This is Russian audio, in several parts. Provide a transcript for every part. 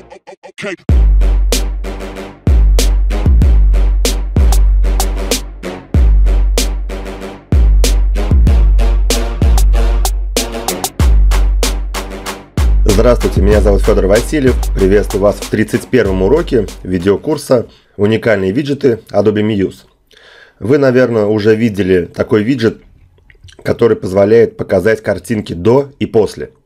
Okay. Здравствуйте, меня зовут Федор Васильев. Приветствую вас в 31-м уроке видеокурса «Уникальные виджеты Adobe Muse». Вы, наверное, уже видели такой виджет, который позволяет показать картинки до и после –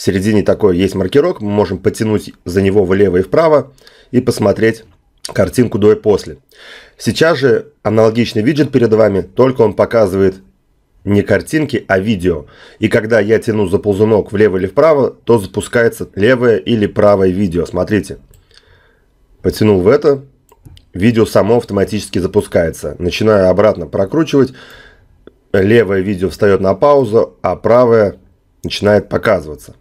в середине такой есть маркерок, мы можем потянуть за него влево и вправо и посмотреть картинку до и после. Сейчас же аналогичный виджет перед вами, только он показывает не картинки, а видео. И когда я тяну за ползунок влево или вправо, то запускается левое или правое видео. Смотрите. Потянул в это, видео само автоматически запускается. Начинаю обратно прокручивать, левое видео встает на паузу, а правое начинает показываться.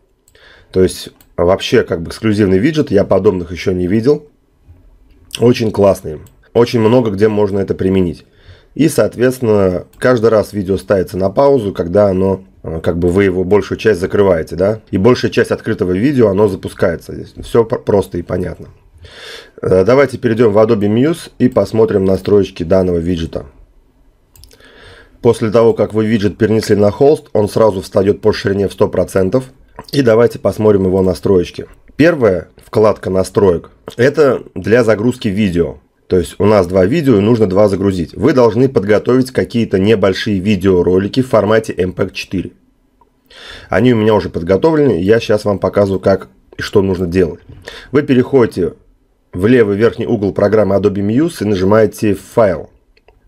То есть а вообще как бы эксклюзивный виджет, я подобных еще не видел. Очень классный. Очень много где можно это применить. И, соответственно, каждый раз видео ставится на паузу, когда оно а, как бы вы его большую часть закрываете, да, и большая часть открытого видео, оно запускается. Здесь все просто и понятно. Э, давайте перейдем в Adobe Muse и посмотрим настройки данного виджета. После того, как вы виджет перенесли на холст, он сразу встает по ширине в 100%. И давайте посмотрим его настроечки. Первая вкладка настроек – это для загрузки видео. То есть у нас два видео и нужно два загрузить. Вы должны подготовить какие-то небольшие видеоролики в формате MP4. Они у меня уже подготовлены, я сейчас вам показываю, как и что нужно делать. Вы переходите в левый верхний угол программы Adobe Muse и нажимаете «Файл».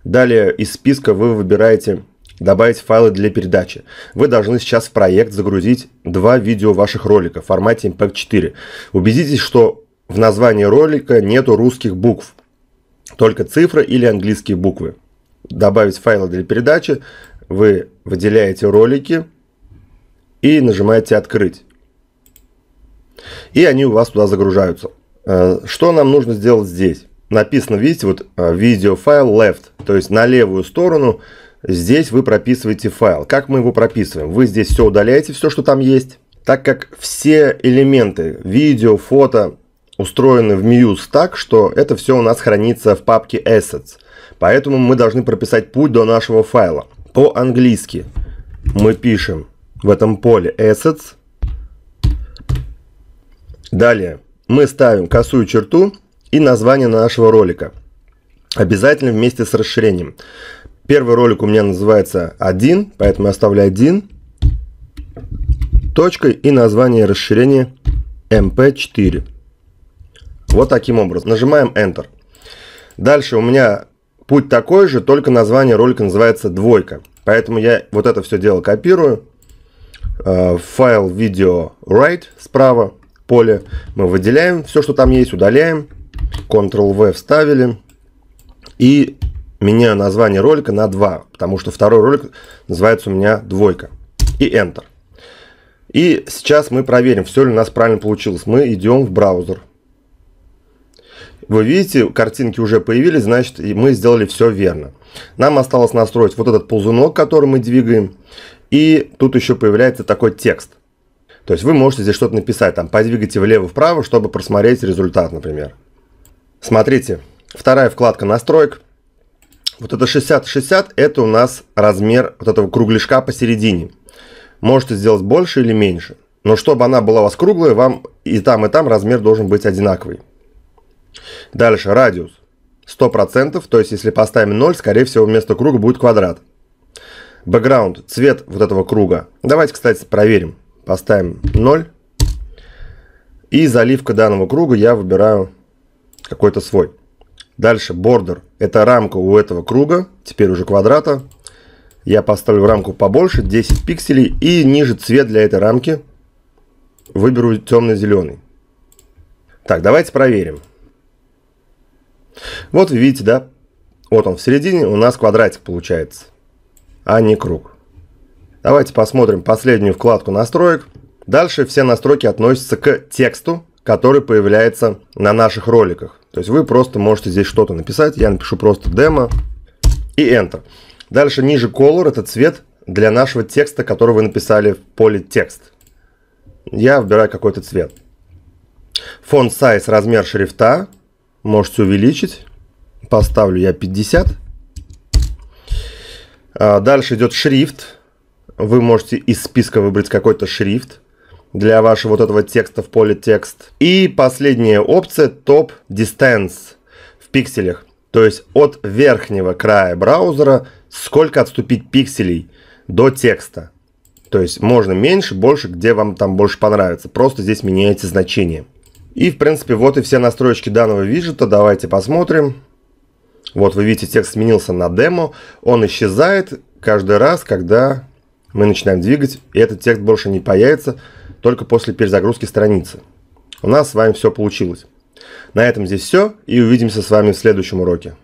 Далее из списка вы выбираете добавить файлы для передачи. Вы должны сейчас в проект загрузить два видео ваших роликов в формате mp 4 Убедитесь, что в названии ролика нету русских букв, только цифры или английские буквы. Добавить файлы для передачи, вы выделяете ролики и нажимаете «Открыть». И они у вас туда загружаются. Э, что нам нужно сделать здесь? Написано, видите, вот э, видеофайл left, то есть на левую сторону – Здесь вы прописываете файл. Как мы его прописываем? Вы здесь все удаляете, все, что там есть. Так как все элементы, видео, фото, устроены в Muse так, что это все у нас хранится в папке Assets. Поэтому мы должны прописать путь до нашего файла. По-английски мы пишем в этом поле Assets. Далее мы ставим косую черту и название нашего ролика. Обязательно вместе с расширением. Первый ролик у меня называется один, поэтому я оставлю 1. Точкой и название расширения MP4. Вот таким образом. Нажимаем Enter. Дальше у меня путь такой же, только название ролика называется «Двойка». Поэтому я вот это все дело копирую. Э, файл видео write справа поле мы выделяем все, что там есть, удаляем. Ctrl-V вставили. И меняю название ролика на 2, потому что второй ролик называется у меня «Двойка». И Enter. И сейчас мы проверим, все ли у нас правильно получилось. Мы идем в браузер. Вы видите, картинки уже появились, значит и мы сделали все верно. Нам осталось настроить вот этот ползунок, который мы двигаем. И тут еще появляется такой текст. То есть вы можете здесь что-то написать, там, подвигайте влево-вправо, чтобы просмотреть результат, например. Смотрите, вторая вкладка настроек – вот это 60-60, это у нас размер вот этого кругляшка посередине. Можете сделать больше или меньше. Но чтобы она была у вас круглая, вам и там, и там размер должен быть одинаковый. Дальше, радиус. 100%, то есть если поставим 0, скорее всего вместо круга будет квадрат. Бэкграунд, цвет вот этого круга. Давайте, кстати, проверим. Поставим 0. И заливка данного круга я выбираю какой-то свой. Дальше border Это рамка у этого круга, теперь уже квадрата. Я поставлю рамку побольше, 10 пикселей. И ниже цвет для этой рамки выберу темно-зеленый. Так, давайте проверим. Вот вы видите, да? Вот он в середине, у нас квадратик получается, а не круг. Давайте посмотрим последнюю вкладку настроек. Дальше все настройки относятся к тексту, который появляется на наших роликах. То есть вы просто можете здесь что-то написать. Я напишу просто демо и Enter. Дальше ниже color это цвет для нашего текста, который вы написали в поле текст. Я выбираю какой-то цвет. Фон size, размер шрифта. Можете увеличить. Поставлю я 50. А, дальше идет шрифт. Вы можете из списка выбрать какой-то шрифт для вашего вот этого текста в поле текст. И последняя опция Top Distance в пикселях. То есть от верхнего края браузера сколько отступить пикселей до текста. То есть можно меньше, больше, где вам там больше понравится. Просто здесь меняете значение. И в принципе вот и все настройки данного виджета. Давайте посмотрим. Вот вы видите, текст сменился на демо. Он исчезает каждый раз, когда мы начинаем двигать. И этот текст больше не появится только после перезагрузки страницы. У нас с вами все получилось. На этом здесь все, и увидимся с вами в следующем уроке.